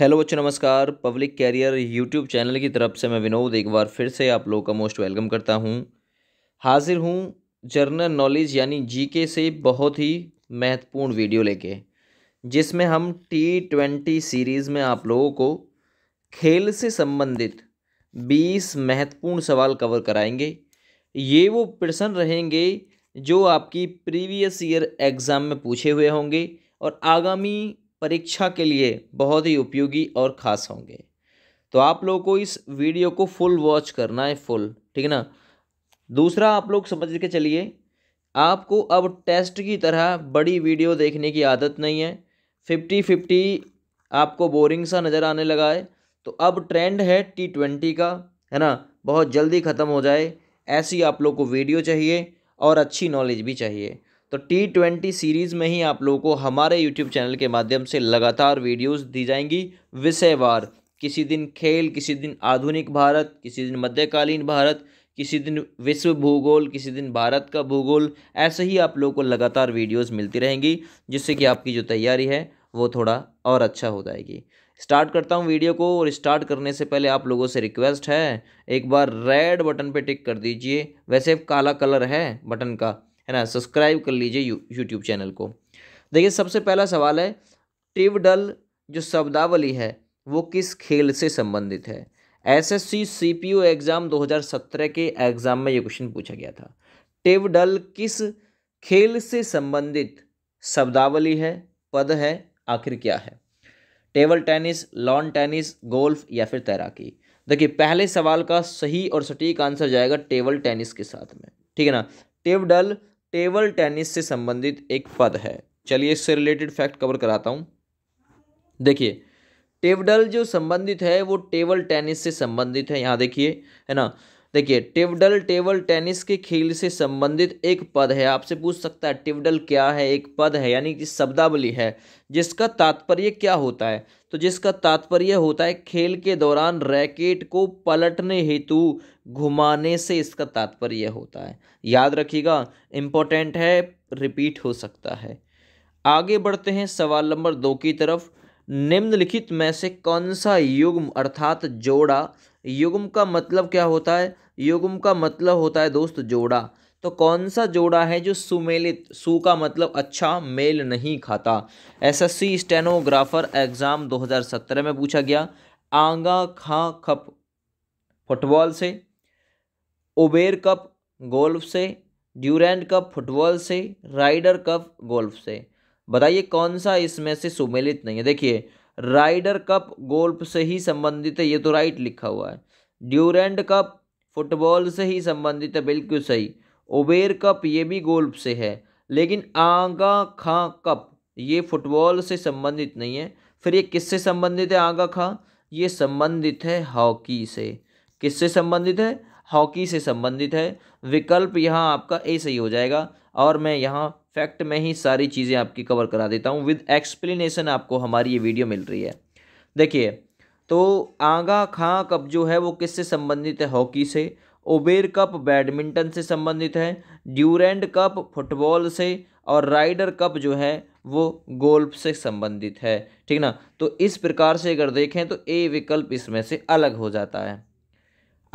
hello बच्चों नमस्कार public career YouTube channel की तरफ से मैं विनोद एक बार फिर से आप लोगों का मोस्ट वेलकम करता हूं हाजिर हूं जर्नल नॉलेज यानी जीके से बहुत ही महत्वपूर्ण वीडियो लेके जिसमें हम टी ट्वेंटी सीरीज़ में आप लोगों को खेल से संबंधित बीस महत्वपूर्ण सवाल कवर कराएंगे ये वो प्रश्न रहेंगे जो आपकी प्रीवियस ईयर एग्ज़ाम में पूछे हुए होंगे और आगामी परीक्षा के लिए बहुत ही उपयोगी और ख़ास होंगे तो आप लोगों को इस वीडियो को फुल वॉच करना है फुल ठीक है ना दूसरा आप लोग समझ के चलिए आपको अब टेस्ट की तरह बड़ी वीडियो देखने की आदत नहीं है फिफ्टी फिफ्टी आपको बोरिंग सा नज़र आने लगा है तो अब ट्रेंड है टी ट्वेंटी का है ना बहुत जल्दी ख़त्म हो जाए ऐसी आप लोग को वीडियो चाहिए और अच्छी नॉलेज भी चाहिए तो टी ट्वेंटी सीरीज़ में ही आप लोगों को हमारे यूट्यूब चैनल के माध्यम से लगातार वीडियोस दी जाएंगी विषयवार किसी दिन खेल किसी दिन आधुनिक भारत किसी दिन मध्यकालीन भारत किसी दिन विश्व भूगोल किसी दिन भारत का भूगोल ऐसे ही आप लोगों को लगातार वीडियोस मिलती रहेंगी जिससे कि आपकी जो तैयारी है वो थोड़ा और अच्छा हो जाएगी स्टार्ट करता हूँ वीडियो को और स्टार्ट करने से पहले आप लोगों से रिक्वेस्ट है एक बार रेड बटन पे टिक कर दीजिए वैसे काला कलर है बटन का है ना सब्सक्राइब कर लीजिए यू यूट्यूब चैनल को देखिए सबसे पहला सवाल है टिवडल जो शब्दावली है वो किस खेल से संबंधित है एसएससी सीपीयू एग्ज़ाम 2017 के एग्ज़ाम में ये क्वेश्चन पूछा गया था टिवडल किस खेल से संबंधित शब्दावली है पद है आखिर क्या है table tennis lawn tennis golf या फिर तैराकी देखिए पहले सवाल का सही और सटीक आंसर जाएगा टेबल टेनिस के साथ में ठीक है ना टिवडल टेबल टेनिस से संबंधित एक पद है चलिए इससे रिलेटेड फैक्ट कवर कराता हूँ देखिए टेबडल जो संबंधित है वो टेबल टेनिस से संबंधित है यहाँ देखिए है ना देखिए टेबडल टेबल टेनिस के खेल से संबंधित एक पद है आपसे पूछ सकता है टिवडल क्या है एक पद है यानी कि शब्दावली है जिसका तात्पर्य क्या होता है तो जिसका तात्पर्य होता है खेल के दौरान रैकेट को पलटने हेतु घुमाने से इसका तात्पर्य होता है याद रखिएगा इम्पोर्टेंट है रिपीट हो सकता है आगे बढ़ते हैं सवाल नंबर दो की तरफ निम्नलिखित में से कौन सा युग्म अर्थात जोड़ा युग्म का मतलब क्या होता है युग्म का मतलब होता है दोस्त जोड़ा तो कौन सा जोड़ा है जो सुमेलित सु का मतलब अच्छा मेल नहीं खाता एसएससी स्टेनोग्राफर एग्ज़ाम 2017 में पूछा गया आंगा खा खप फुटबॉल से उबेर कप गोल्फ से ड्यूरेंड कप फुटबॉल से राइडर कप गोल्फ से बताइए कौन सा इसमें से सुमेलित नहीं है देखिए राइडर कप गोल्फ से ही संबंधित है ये तो राइट लिखा हुआ है ड्यूरेंड कप फुटबॉल से ही संबंधित है बिल्कुल सही ओबेर कप ये भी गोल्फ से है लेकिन आगा खां कप ये फुटबॉल से संबंधित नहीं है फिर ये किससे संबंधित है आगा खां ये संबंधित है हॉकी से किससे संबंधित है हॉकी से संबंधित है विकल्प यहाँ आपका ए सही हो जाएगा और मैं यहाँ फैक्ट में ही सारी चीज़ें आपकी कवर करा देता हूँ विद एक्सप्लेनेशन आपको हमारी ये वीडियो मिल रही है देखिए तो आगा खां कप जो है वो किससे संबंधित है हॉकी से ओबेर कप बैडमिंटन से संबंधित है ड्यूरेंड कप फुटबॉल से और राइडर कप जो है वो गोल्फ से संबंधित है ठीक ना तो इस प्रकार से अगर देखें तो ए विकल्प इसमें से अलग हो जाता है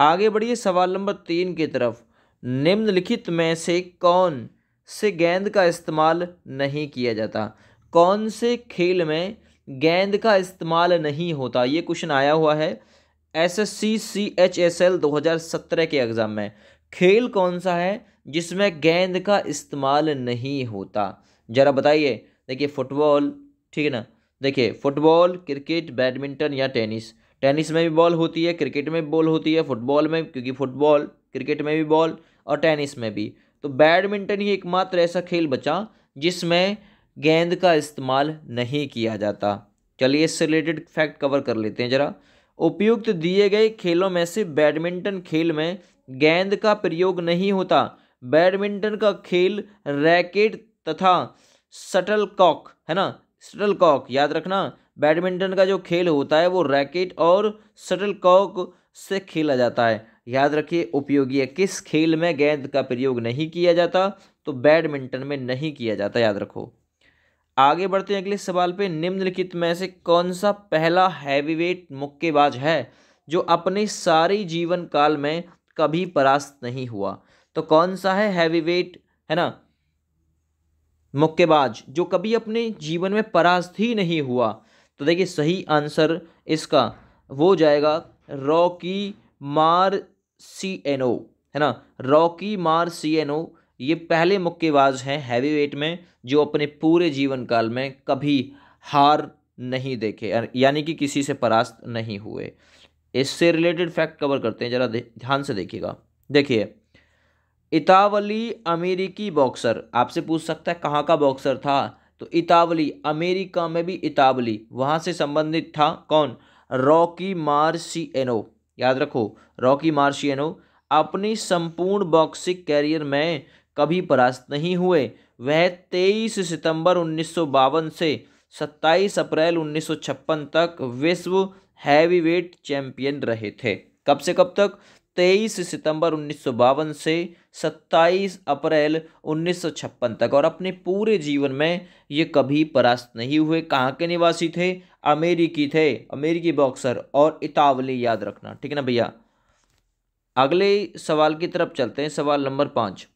आगे बढ़िए सवाल नंबर तीन की तरफ निम्नलिखित में से कौन से गेंद का इस्तेमाल नहीं किया जाता कौन से खेल में गेंद का इस्तेमाल नहीं होता ये क्वेश्चन आया हुआ है S S C C H S L दो हज़ार सत्रह के एग्ज़ाम में खेल कौन सा है जिसमें गेंद का इस्तेमाल नहीं होता ज़रा बताइए देखिए फुटबॉल ठीक है ना देखिए फुटबॉल क्रिकेट बैडमिंटन या टेनिस टेनिस में भी बॉल होती है क्रिकेट में भी बॉल होती है फुटबॉल में क्योंकि फुटबॉल क्रिकेट में भी बॉल और टेनिस में भी तो बैडमिंटन ही एकमात्र ऐसा खेल बचा जिसमें गेंद का इस्तेमाल नहीं किया जाता चलिए इससे रिलेटेड फैक्ट कवर कर लेते हैं ज़रा उपयुक्त दिए गए खेलों में से बैडमिंटन खेल में गेंद का प्रयोग नहीं होता बैडमिंटन का खेल रैकेट तथा शटल कॉक है ना शटल कॉक याद रखना बैडमिंटन का जो खेल होता है वो रैकेट और शटल कॉक से खेला जाता है याद रखिए उपयोगी है किस खेल में गेंद का प्रयोग नहीं किया जाता तो बैडमिंटन में नहीं किया जाता याद रखो आगे बढ़ते हैं अगले सवाल पे निम्नलिखित में से कौन सा पहला हैवीवेट मुक्केबाज है जो अपने सारे जीवन काल में कभी परास्त नहीं हुआ तो कौन सा है हैवीवेट है ना मुक्केबाज जो कभी अपने जीवन में परास्त ही नहीं हुआ तो देखिए सही आंसर इसका वो जाएगा रॉकी मार सी एन ओ है ना रॉकी मार सी एन ओ ये पहले मुक्केबाज हैं हैवी वेट में जो अपने पूरे जीवन काल में कभी हार नहीं देखे यानी कि किसी से परास्त नहीं हुए इससे रिलेटेड फैक्ट कवर करते हैं ज़रा ध्यान से देखिएगा देखिए इतावली अमेरिकी बॉक्सर आपसे पूछ सकता है कहाँ का बॉक्सर था तो इतावली अमेरिका में भी इतावली वहाँ से संबंधित था कौन रॉकी मार्सिएनो याद रखो रॉकी मार्सिएनो अपनी संपूर्ण बॉक्सिंग कैरियर में कभी परास्त नहीं हुए वह 23 सितंबर उन्नीस से 27 अप्रैल 1956 तक विश्व हैवीवेट चैंपियन रहे थे कब से कब तक 23 सितंबर उन्नीस से 27 अप्रैल 1956 तक और अपने पूरे जीवन में ये कभी परास्त नहीं हुए कहाँ के निवासी थे अमेरिकी थे अमेरिकी बॉक्सर और इतावली याद रखना ठीक है ना भैया अगले सवाल की तरफ चलते हैं सवाल नंबर पाँच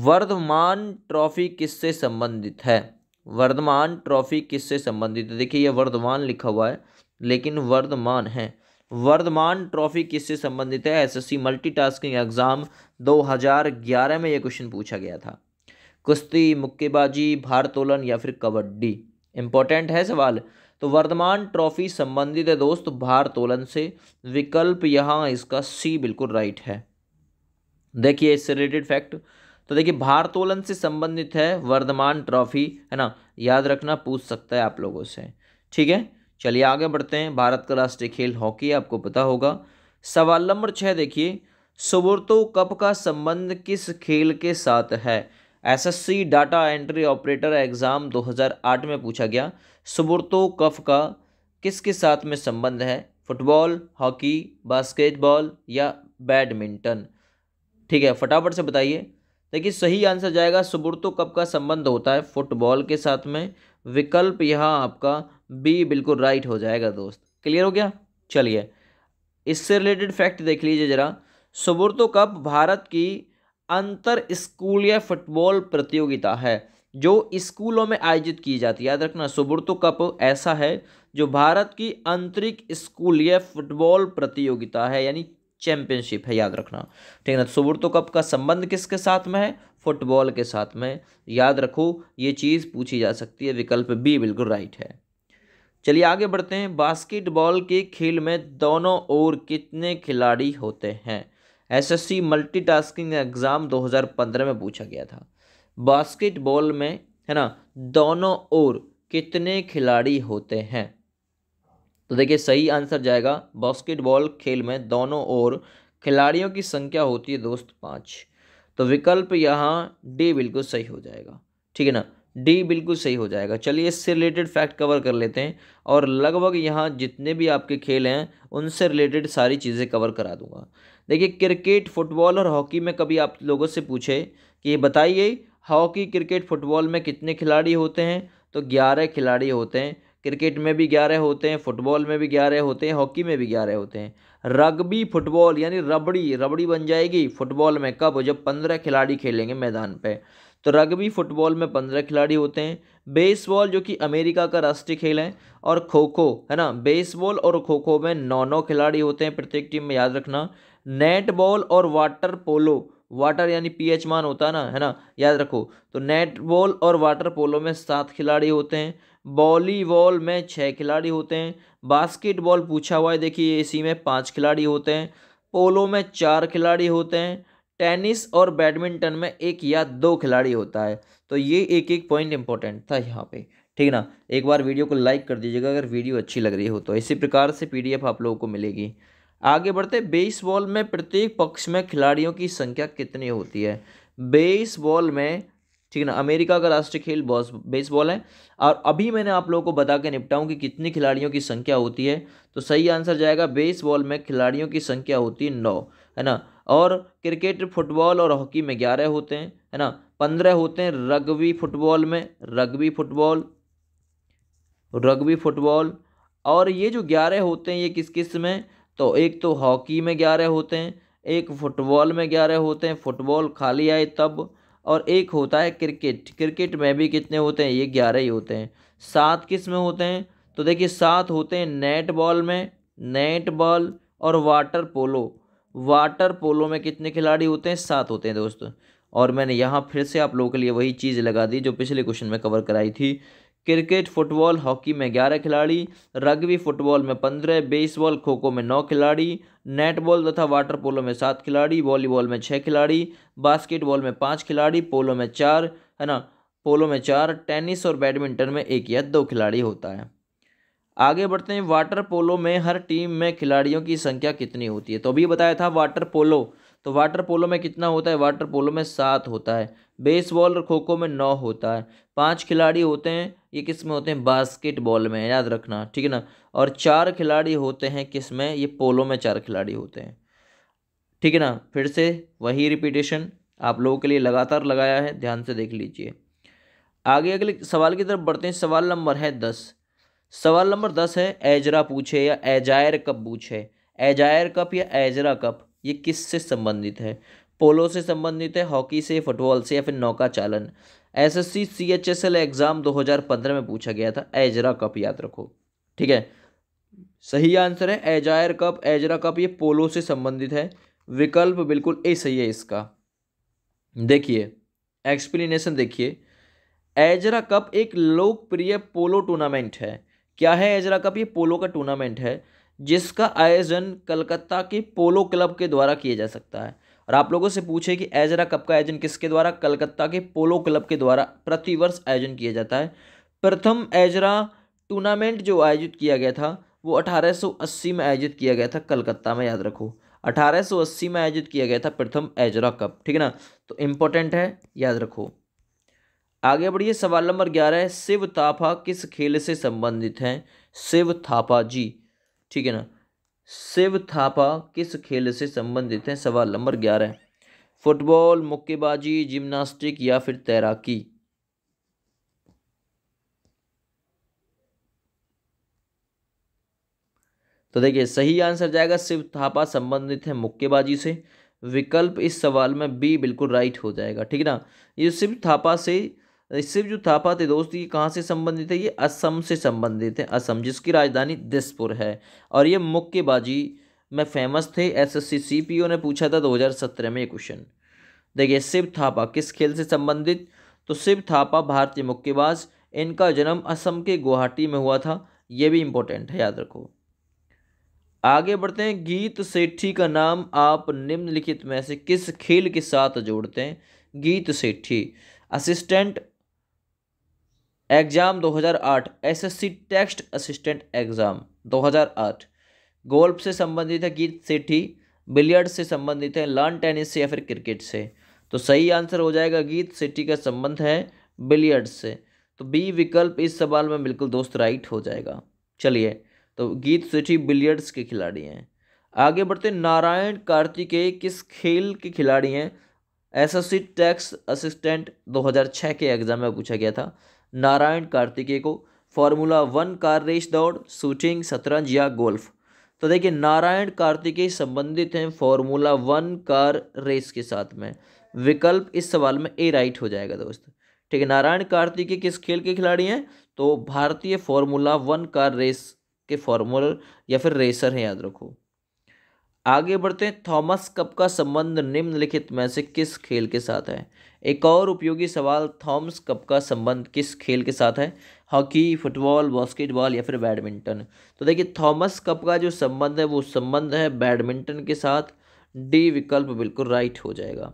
वर्धमान ट्रॉफी किससे संबंधित है वर्धमान ट्रॉफी किससे संबंधित है देखिए यह वर्धमान लिखा हुआ है लेकिन वर्धमान है वर्धमान ट्रॉफी किससे संबंधित है एसएससी मल्टीटास्किंग एग्जाम 2011 में यह क्वेश्चन पूछा गया था कुश्ती मुक्केबाजी भारतोलन या फिर कबड्डी इंपॉर्टेंट है सवाल तो वर्धमान ट्रॉफी संबंधित है दोस्त भारतोलन से विकल्प यहाँ इसका सी बिल्कुल राइट है देखिए इससे रिलेटेड फैक्ट तो देखिए भारतोलन से संबंधित है वर्धमान ट्रॉफी है ना याद रखना पूछ सकता है आप लोगों से ठीक है चलिए आगे बढ़ते हैं भारत का राष्ट्रीय खेल हॉकी आपको पता होगा सवाल नंबर छः देखिए सुबुर्तो कप का संबंध किस खेल के साथ है SSC data entry operator exam 2008 में पूछा गया सुबुर्तो कप का किसके साथ में संबंध है फुटबॉल हॉकी बास्केटबॉल या बैडमिंटन ठीक है फटाफट से बताइए देखिए सही आंसर जाएगा सुबुर्तो कप का संबंध होता है फुटबॉल के साथ में विकल्प यहाँ आपका बी बिल्कुल राइट हो जाएगा दोस्त क्लियर हो गया चलिए इससे रिलेटेड फैक्ट देख लीजिए जरा सुबुर्तो कप भारत की अंतर स्कूलीय फुटबॉल प्रतियोगिता है जो स्कूलों में आयोजित की जाती है याद रखना सुबुर्तो कप ऐसा है जो भारत की आंतरिक स्कूलीय फुटबॉल प्रतियोगिता है यानी चैंपियनशिप है याद रखना ठीक है ना तो सुबुर्तो कप का संबंध किसके साथ में है फुटबॉल के साथ में याद रखो ये चीज़ पूछी जा सकती है विकल्प बी बिल्कुल राइट है चलिए आगे बढ़ते हैं बास्केटबॉल के खेल में दोनों ओर कितने खिलाड़ी होते हैं एसएससी मल्टीटास्किंग एग्ज़ाम 2015 में पूछा गया था बास्केटबॉल में है ना दोनों ओर कितने खिलाड़ी होते हैं तो देखिए सही आंसर जाएगा बास्केटबॉल खेल में दोनों ओर खिलाड़ियों की संख्या होती है दोस्त पाँच तो विकल्प यहाँ डी बिल्कुल सही हो जाएगा ठीक है ना डी बिल्कुल सही हो जाएगा चलिए इससे रिलेटेड फैक्ट कवर कर लेते हैं और लगभग यहाँ जितने भी आपके खेल हैं उनसे रिलेटेड सारी चीज़ें कवर करा दूंगा देखिए क्रिकेट फुटबॉल और हॉकी में कभी आप लोगों से पूछे कि बताइए हॉकी क्रिकेट फुटबॉल में कितने खिलाड़ी होते हैं तो ग्यारह खिलाड़ी होते हैं क्रिकेट में भी ग्यारह होते हैं फुटबॉल में भी ग्यारह होते हैं हॉकी में भी ग्यारह होते हैं रग्बी फुटबॉल यानी रबड़ी रबड़ी बन जाएगी फुटबॉल में कब जब पंद्रह खिलाड़ी खेलेंगे मैदान पर तो रग्बी फुटबॉल में पंद्रह खिलाड़ी होते हैं बेसबॉल जो कि अमेरिका का राष्ट्रीय खेल है और खो खो है ना बेसबॉल और खो खो में नौ नौ खिलाड़ी होते हैं प्रत्येक टीम में याद रखना नेट बॉल और वाटर पोलो वाटर यानी पीएच मान होता है ना है ना याद रखो तो नेट बॉल और वाटर पोलो में सात खिलाड़ी होते हैं वॉलीबॉल में छः खिलाड़ी होते हैं बास्केटबॉल पूछा हुआ है देखिए इसी में पाँच खिलाड़ी होते हैं पोलो में चार खिलाड़ी होते हैं टेनिस और बैडमिंटन में एक या दो खिलाड़ी होता है तो ये एक एक पॉइंट इंपॉर्टेंट था यहाँ पे ठीक ना एक बार वीडियो को लाइक कर दीजिएगा अगर वीडियो अच्छी लग रही हो तो इसी प्रकार से पीडीएफ आप लोगों को मिलेगी आगे बढ़ते बेसबॉल में प्रत्येक पक्ष में खिलाड़ियों की संख्या कितनी होती है बेसबॉल में ठीक है ना अमेरिका का राष्ट्रीय खेल बॉस बेसबॉल है और अभी मैंने आप लोगों को बता के निपटाऊँ कि कितनी खिलाड़ियों की संख्या होती है तो सही आंसर जाएगा बेसबॉल में खिलाड़ियों की संख्या होती है नौ है ना और क्रिकेट फुटबॉल और हॉकी में ग्यारह होते हैं है ना पंद्रह होते हैं रग्बी फुटबॉल में रग्बी फुटबॉल रग्बी फुटबॉल और ये जो ग्यारह होते हैं ये किस किस में तो एक तो हॉकी में ग्यारह होते हैं एक फुटबॉल में ग्यारह होते हैं फुटबॉल खाली आए तब और एक होता है क्रिकेट क्रिकेट में भी कितने होते हैं ये ग्यारह ही होते हैं सात किस में होते हैं तो देखिए सात होते हैं नेट बॉल में नेट बॉल और वाटर पोलो वाटर पोलो में कितने खिलाड़ी होते हैं सात होते हैं दोस्तों और मैंने यहाँ फिर से आप लोगों के लिए वही चीज़ लगा दी जो पिछले क्वेश्चन में कवर कराई थी क्रिकेट फुटबॉल हॉकी में ग्यारह खिलाड़ी रग्बी फुटबॉल में पंद्रह बेसबॉल खो खो में नौ खिलाड़ी नेटबॉल तथा वाटर पोलो में सात खिलाड़ी वॉलीबॉल में छः खिलाड़ी बास्केटबॉल में पाँच खिलाड़ी पोलो में चार है ना पोलो में चार टेनिस और बैडमिंटन में एक या दो खिलाड़ी होता है आगे बढ़ते हैं वाटर पोलो में हर टीम में खिलाड़ियों की संख्या कितनी होती है तो अभी बताया था वाटर पोलो तो वाटर पोलो में कितना होता है वाटर पोलो में सात होता है बेसबॉल और खो खो में नौ होता है पांच खिलाड़ी होते हैं ये किस में होते हैं बास्केटबॉल में याद रखना ठीक है ना और चार खिलाड़ी होते हैं किस में ये पोलो में चार खिलाड़ी होते हैं ठीक है ना फिर से वही रिपीटेशन आप लोगों के लिए लगातार लगाया है ध्यान से देख लीजिए आगे अगले सवाल की तरफ बढ़ते हैं सवाल नंबर है दस सवाल नंबर दस है एजरा पूछे या एजायर कप पूछे एजायर कप या एजरा कप ये किस से संबंधित है पोलो से संबंधित है हॉकी से फुटबॉल से या फिर नौका चालन S S C C H S L exam दो हजार पंद्रह में पूछा गया था एजरा कप याद रखो ठीक है सही आंसर है एजायर कप एजरा कप ये पोलो से संबंधित है विकल्प बिल्कुल ए सही है इसका देखिए एक्सप्लेनेशन देखिए एजरा कप एक लोकप्रिय पोलो टूर्नामेंट है क्या है एजरा कप ये पोलो का टूर्नामेंट है जिसका आयोजन कलकत्ता के पोलो क्लब के द्वारा किया जा सकता है और आप लोगों से पूछे कि एजरा कप का आयोजन किसके द्वारा कलकत्ता के पोलो क्लब के द्वारा प्रतिवर्ष आयोजन किया जाता है प्रथम एजरा टूर्नामेंट जो आयोजित किया गया था वो 1880 में आयोजित किया गया था कलकत्ता में याद रखो 1880 में आयोजित किया गया था प्रथम एजरा कप ठीक है ना तो इम्पोर्टेंट है याद रखो आगे बढ़िए सवाल नंबर ग्यारह शिव थापा किस खेल से संबंधित हैं शिव थापा जी ठीक है ना शिव थापा किस खेल से संबंधित हैं सवाल नंबर ग्यारह फुटबॉल मुक्केबाजी जिम्नास्टिक या फिर तैराकी तो देखिए सही आंसर जाएगा शिव थापा संबंधित है मुक्केबाजी से विकल्प इस सवाल में बी बिल्कुल राइट हो जाएगा ठीक ना ये शिव थापा से शिव जो थापा थे दोस्त ये कहाँ से संबंधित है ये असम से संबंधित है असम जिसकी राजधानी दिसपुर है और ये मुक्केबाजी में फेमस थे एसएससी सीपीओ ने पूछा था 2017 में ये क्वेश्चन देखिए शिव थापा किस खेल से संबंधित तो शिव थापा भारतीय मुक्केबाज इनका जन्म असम के गुवाहाटी में हुआ था ये भी इम्पोर्टेंट है याद रखो आगे बढ़ते हैं गीत सेठी का नाम आप निम्नलिखित में से किस खेल के साथ जोड़ते हैं Geet Sethi assistant exam 2008 SSC text assistant exam 2008 golf से संबंधित है गीत सेठी बिलियर्ड से संबंधित है लॉन टेनिस से या फिर क्रिकेट से तो सही आंसर हो जाएगा गीत सेठी का संबंध है बिलियर्ड से तो बी विकल्प इस सवाल में बिल्कुल दोस्त राइट हो जाएगा चलिए तो गीत सेठी बिलियर्ड्स के खिलाड़ी हैं आगे बढ़ते नारायण कार्तिकेय किस खेल के खिलाड़ी हैं एसएससी टैक्स असिस्टेंट 2006 के एग्ज़ाम में पूछा गया था नारायण कार्तिकेय को फार्मूला वन कार रेस दौड़ शूटिंग शतरंज या गोल्फ तो देखिए नारायण कार्तिकेय संबंधित हैं फार्मूला वन कार रेस के साथ में विकल्प इस सवाल में ए राइट हो जाएगा दोस्त ठीक है नारायण कार्तिकेय किस खेल के खिलाड़ी हैं तो भारतीय फार्मूला वन कार रेस के फॉर्मूलर या फिर रेसर हैं याद रखो आगे बढ़ते हैं थॉमस कप का संबंध निम्नलिखित में से किस खेल के साथ है एक और उपयोगी सवाल थॉमस कप का संबंध किस खेल के साथ है हॉकी फुटबॉल बास्केटबॉल या फिर बैडमिंटन तो देखिए थॉमस कप का जो संबंध है वो संबंध है बैडमिंटन के साथ डी विकल्प बिल्कुल राइट हो जाएगा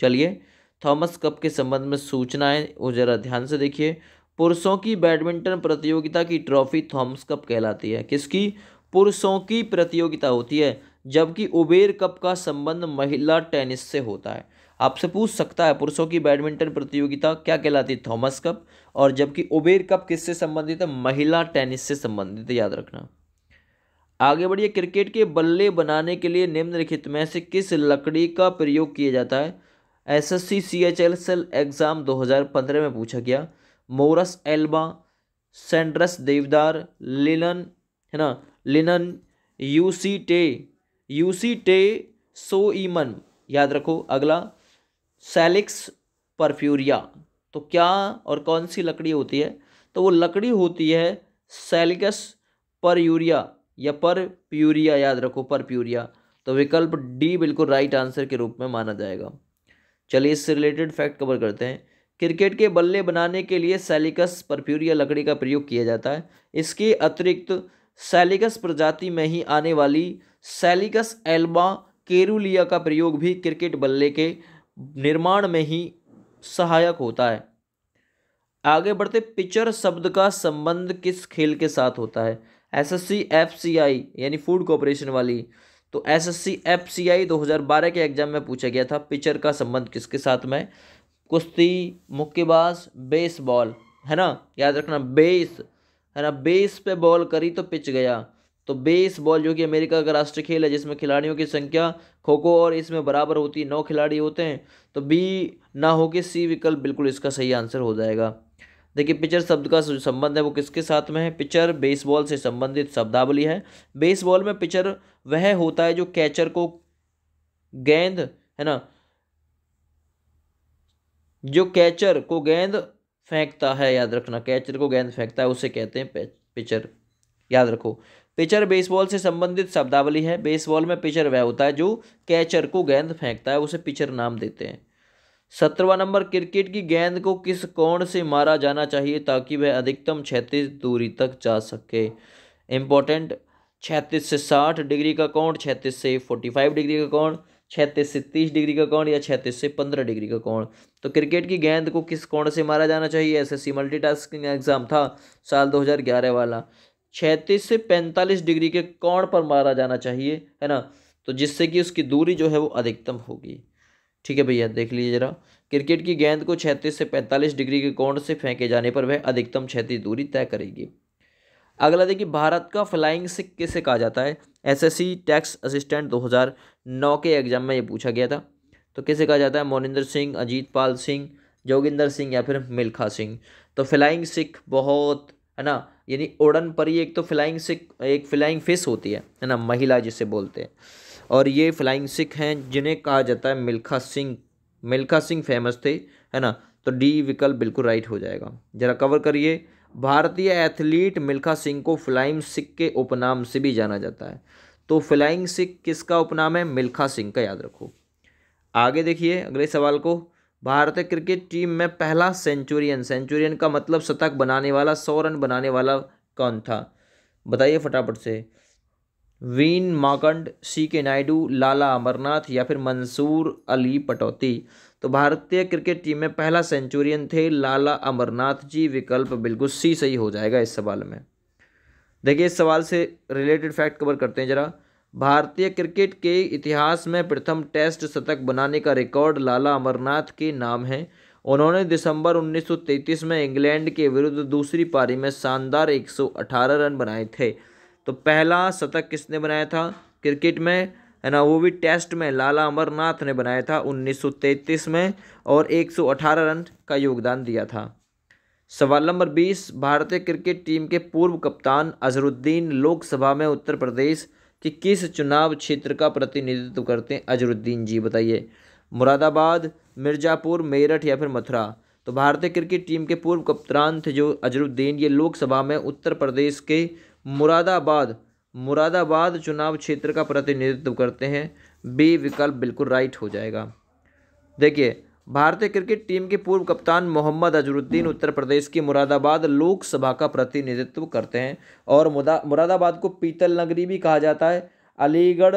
चलिए थॉमस कप के संबंध में सूचनाएं वो जरा ध्यान से देखिए पुरुषों की बैडमिंटन प्रतियोगिता की ट्रॉफी थॉमस कप कहलाती है किसकी पुरुषों की प्रतियोगिता होती है जबकि उबेर कप का संबंध महिला टेनिस से होता है आपसे पूछ सकता है पुरुषों की बैडमिंटन प्रतियोगिता क्या कहलाती है थॉमस कप और जबकि उबेर कप किससे संबंधित है महिला टेनिस से संबंधित याद रखना आगे बढ़िए क्रिकेट के बल्ले बनाने के लिए निम्नलिखित में से किस लकड़ी का प्रयोग किया जाता है S S C C H L सेल एग्ज़ाम 2015 में पूछा गया मोरस एल्बा सेंड्रस देवदार लिनन है ना लिनन यू सी टे यूसी टे सो ईमन याद रखो अगला सेलिक्स परफ्यूरिया तो क्या और कौन सी लकड़ी होती है तो वो लकड़ी होती है सेलिकस पर यूरिया या पर प्यूरिया याद रखो पर प्यूरिया तो विकल्प डी बिल्कुल राइट आंसर के रूप में माना जाएगा चलिए इससे रिलेटेड फैक्ट कवर करते हैं क्रिकेट के बल्ले बनाने के लिए सेलिकस परफ्यूरिया लकड़ी का प्रयोग किया जाता है इसके अतिरिक्त सेलिकस प्रजाति में ही आने वाली सेलिकस एल्बा केरुलिया का प्रयोग भी क्रिकेट बल्ले के निर्माण में ही सहायक होता है आगे बढ़ते पिचर शब्द का संबंध किस खेल के साथ होता है S S C F C I यानी फूड कॉपोरेशन वाली तो S S C C F I दो हज़ार बारह के एग्जाम में पूछा गया था पिचर का संबंध किसके साथ में कुश्ती मुक्केबाज बेसबॉल है ना याद रखना बेस है ना बेस पे बॉल करी तो पिच गया तो बेसबॉल जो कि अमेरिका का राष्ट्रीय खेल है जिसमें खिलाड़ियों की संख्या खो खो और इसमें बराबर होती है नौ खिलाड़ी होते हैं तो बी ना हो के सी विकल्प बिल्कुल इसका सही आंसर हो जाएगा देखिए पिचर शब्द का जो संबंध है वो किसके साथ में है पिचर बेसबॉल से संबंधित शब्दावली है बेसबॉल में पिचर वह होता है जो कैचर को गेंद है ना जो कैचर को गेंद फेंकता है याद रखना कैचर को गेंद फेंकता है उसे कहते हैं पिचर याद रखो पिचर बेसबॉल से संबंधित शब्दावली है बेसबॉल में पिचर वह होता है जो कैचर को गेंद फेंकता है उसे पिचर नाम देते हैं सत्रवा नंबर क्रिकेट की गेंद को किस कोण से मारा जाना चाहिए ताकि वह अधिकतम छत्तीस दूरी तक जा सके इम्पोर्टेंट छत्तीस से साठ डिग्री का कोण छत्तीस से फोर्टी फाइव डिग्री का कोण छत्तीस से तीस डिग्री का कोण या छत्तीस से पंद्रह डिग्री का कोण तो क्रिकेट की गेंद को किस कोण से मारा जाना चाहिए S S C multi exam था साल दो हज़ार ग्यारह वाला छैंतीस से पैंतालीस डिग्री के कोण पर मारा जाना चाहिए है ना तो जिससे कि उसकी दूरी जो है वो अधिकतम होगी ठीक है भैया देख लीजिए जरा क्रिकेट की गेंद को छैंतीस से पैंतालीस डिग्री के कोण से फेंके जाने पर वह अधिकतम छैतीस दूरी तय करेगी अगला देखिए भारत का फ्लाइंग सिख किसे कहा जाता है एसएससी टैक्स असिस्टेंट 2009 के एग्जाम में ये पूछा गया था तो किसे कहा जाता है मोनिंदर सिंह अजीत पाल सिंह जोगिंदर सिंह या फिर मिल्खा सिंह तो फ्लाइंग सिख बहुत है ना यानी ओडन परी एक तो फ्लाइंग सिख एक फ्लाइंग फिश होती है है ना महिला जिसे बोलते हैं और ये फ्लाइंग सिख हैं जिन्हें कहा जाता है मिल्खा सिंह मिल्खा सिंह फेमस थे है ना तो डी विकल्प बिल्कुल राइट हो जाएगा जरा कवर करिए भारतीय एथलीट मिल्खा सिंह को फ्लाइंग सिख के उपनाम से भी जाना जाता है तो फ्लाइंग सिख किसका उपनाम है मिल्खा सिंह का याद रखो आगे देखिए अगले सवाल को भारतीय क्रिकेट टीम में पहला सेंचुरियन सेंचुरियन का मतलब शतक बनाने वाला सौ रन बनाने वाला कौन था बताइए फटाफट से वीन माकंड सी के नायडू लाला अमरनाथ या फिर मंसूर अली पटौती तो भारतीय क्रिकेट टीम में पहला सेंचुरियन थे लाला अमरनाथ जी विकल्प बिल्कुल सी सही हो जाएगा इस सवाल में देखिए इस सवाल से रिलेटेड फैक्ट कवर करते हैं जरा भारतीय क्रिकेट के इतिहास में प्रथम टेस्ट शतक बनाने का रिकॉर्ड लाला अमरनाथ के नाम है उन्होंने दिसंबर 1933 में इंग्लैंड के विरुद्ध दूसरी पारी में शानदार 118 रन बनाए थे तो पहला शतक किसने बनाया था क्रिकेट में है ना वो भी टेस्ट में लाला अमरनाथ ने बनाया था 1933 में और 118 रन का योगदान दिया था सवाल नंबर 20 भारतीय क्रिकेट टीम के पूर्व कप्तान अजहरुद्दीन लोकसभा में उत्तर प्रदेश कि किस चुनाव क्षेत्र का प्रतिनिधित्व करते हैं अजरुद्दीन जी बताइए मुरादाबाद मिर्ज़ापुर मेरठ या फिर मथुरा तो भारतीय क्रिकेट टीम के पूर्व कप्तान थे जो अजरुद्दीन ये लोकसभा में उत्तर प्रदेश के मुरादाबाद मुरादाबाद चुनाव क्षेत्र का प्रतिनिधित्व करते हैं बी विकल्प बिल्कुल राइट हो जाएगा देखिए भारतीय क्रिकेट टीम के पूर्व कप्तान मोहम्मद अजरुद्दीन उत्तर प्रदेश की मुरादाबाद लोकसभा का प्रतिनिधित्व करते हैं और मुदा मुरादाबाद को पीतल नगरी भी कहा जाता है अलीगढ़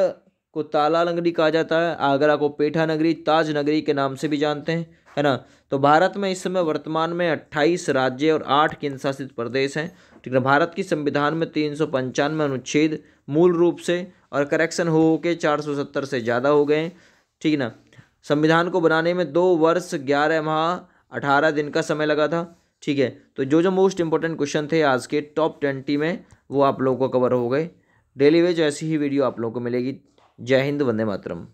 को ताला नगरी कहा जाता है आगरा को पेठा नगरी ताज नगरी के नाम से भी जानते हैं है ना तो भारत में इस समय वर्तमान में अट्ठाईस राज्य और आठ केंद्र शासित प्रदेश हैं ठीक है भारत की संविधान में तीन सौ पंचानवे अनुच्छेद मूल रूप से और करेक्शन हो के चार सौ सत्तर से ज़्यादा हो गए ठीक है ना संविधान को बनाने में दो वर्ष ग्यारह माह अठारह दिन का समय लगा था ठीक है तो जो जो मोस्ट इंपॉर्टेंट क्वेश्चन थे आज के टॉप ट्वेंटी में वो आप लोगों को कवर हो गए डेली वेज ऐसी ही वीडियो आप लोगों को मिलेगी जय हिंद वंदे मातरम